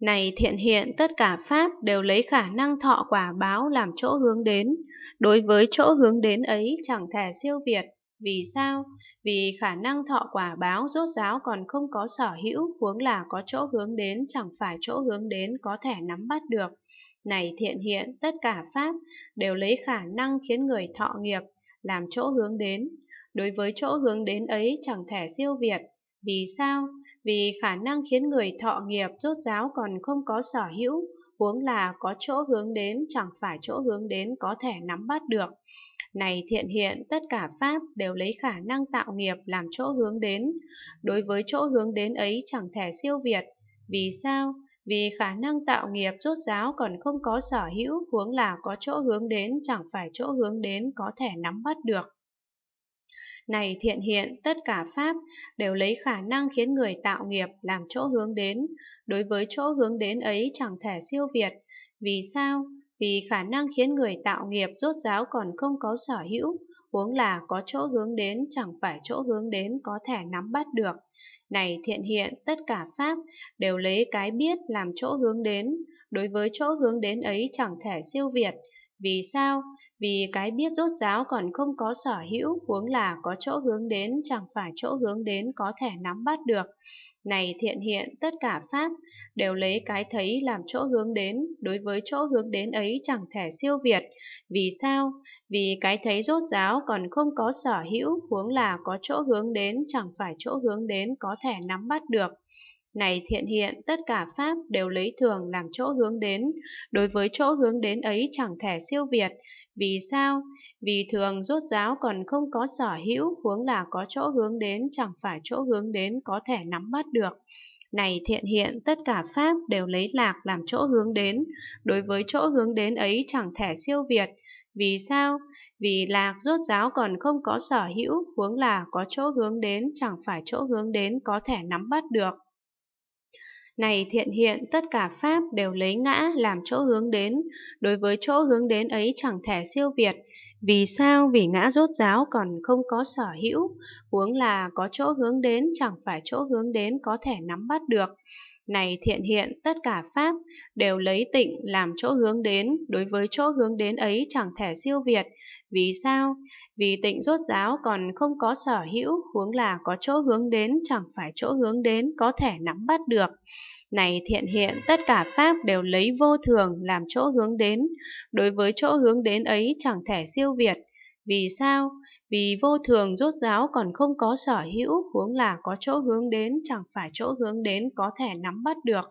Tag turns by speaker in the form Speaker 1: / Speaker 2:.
Speaker 1: Này thiện hiện tất cả Pháp đều lấy khả năng thọ quả báo làm chỗ hướng đến. Đối với chỗ hướng đến ấy chẳng thể siêu việt. Vì sao? Vì khả năng thọ quả báo rốt ráo còn không có sở hữu, huống là có chỗ hướng đến chẳng phải chỗ hướng đến có thể nắm bắt được. Này thiện hiện, tất cả Pháp đều lấy khả năng khiến người thọ nghiệp, làm chỗ hướng đến. Đối với chỗ hướng đến ấy chẳng thể siêu việt, vì sao? Vì khả năng khiến người thọ nghiệp rốt ráo còn không có sở hữu, huống là có chỗ hướng đến chẳng phải chỗ hướng đến có thể nắm bắt được. Này thiện hiện, tất cả Pháp đều lấy khả năng tạo nghiệp làm chỗ hướng đến. Đối với chỗ hướng đến ấy chẳng thể siêu việt. Vì sao? Vì khả năng tạo nghiệp rốt ráo còn không có sở hữu, huống là có chỗ hướng đến chẳng phải chỗ hướng đến có thể nắm bắt được. Này thiện hiện, tất cả pháp đều lấy khả năng khiến người tạo nghiệp làm chỗ hướng đến. Đối với chỗ hướng đến ấy chẳng thể siêu việt. Vì sao? Vì khả năng khiến người tạo nghiệp rốt ráo còn không có sở hữu, huống là có chỗ hướng đến chẳng phải chỗ hướng đến có thể nắm bắt được. Này thiện hiện, tất cả Pháp đều lấy cái biết làm chỗ hướng đến, đối với chỗ hướng đến ấy chẳng thể siêu việt, vì sao? Vì cái biết rốt ráo còn không có sở hữu, huống là có chỗ hướng đến chẳng phải chỗ hướng đến có thể nắm bắt được. Này thiện hiện, tất cả Pháp đều lấy cái thấy làm chỗ hướng đến, đối với chỗ hướng đến ấy chẳng thể siêu việt. Vì sao? Vì cái thấy rốt ráo còn không có sở hữu, huống là có chỗ hướng đến chẳng phải chỗ hướng đến có thể nắm bắt được. Này thiện hiện, tất cả Pháp đều lấy thường làm chỗ hướng đến, đối với chỗ hướng đến ấy chẳng thể siêu việt. Vì sao? Vì thường rốt giáo còn không có sở hữu, huống là có chỗ hướng đến chẳng phải chỗ hướng đến có thể nắm bắt được. Này thiện hiện, tất cả Pháp đều lấy lạc làm chỗ hướng đến, đối với chỗ hướng đến ấy chẳng thể siêu việt. Vì sao? Vì lạc rốt giáo còn không có sở hữu, huống là có chỗ hướng đến chẳng phải chỗ hướng đến có thể nắm bắt được. Này thiện hiện, tất cả Pháp đều lấy ngã làm chỗ hướng đến, đối với chỗ hướng đến ấy chẳng thể siêu việt, vì sao vì ngã rốt ráo còn không có sở hữu, huống là có chỗ hướng đến chẳng phải chỗ hướng đến có thể nắm bắt được. Này thiện hiện, tất cả Pháp đều lấy tịnh làm chỗ hướng đến, đối với chỗ hướng đến ấy chẳng thể siêu việt. Vì sao? Vì tịnh rốt ráo còn không có sở hữu, huống là có chỗ hướng đến chẳng phải chỗ hướng đến có thể nắm bắt được. Này thiện hiện, tất cả pháp đều lấy vô thường làm chỗ hướng đến, đối với chỗ hướng đến ấy chẳng thể siêu việt. Vì sao? Vì vô thường rốt ráo còn không có sở hữu, huống là có chỗ hướng đến chẳng phải chỗ hướng đến có thể nắm bắt được.